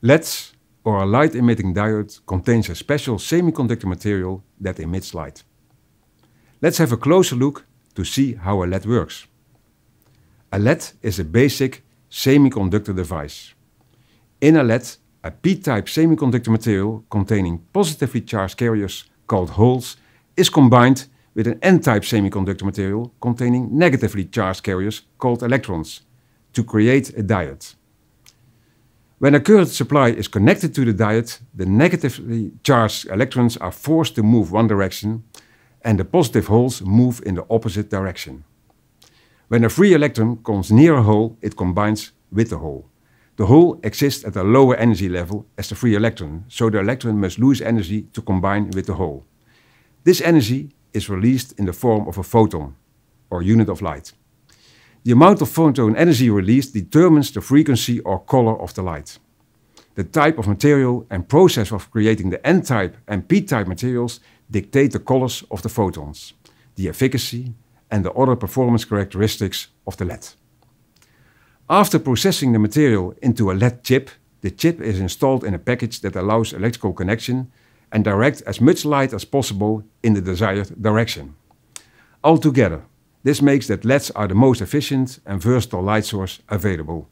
LEDs or a light emitting diode contains a special semiconductor material that emits light. Let's have a closer look to see how a LED works. A LED is a basic semiconductor device. In a LED, a p-type semiconductor material containing positively charged carriers called holes is combined with an n-type semiconductor material containing negatively charged carriers called electrons to create a diode. When a current supply is connected to the diode, the negatively charged electrons are forced to move one direction and the positive holes move in the opposite direction. When a free electron comes near a hole, it combines with the hole. The hole exists at a lower energy level as the free electron, so the electron must lose energy to combine with the hole. This energy is released in the form of a photon, or unit of light. The amount of photon energy released determines the frequency or color of the light. The type of material and process of creating the N-type and P-type materials dictate the colors of the photons, the efficacy and the other performance characteristics of the LED. After processing the material into a LED chip, the chip is installed in a package that allows electrical connection and directs as much light as possible in the desired direction. Altogether, this makes that LEDs are the most efficient and versatile light source available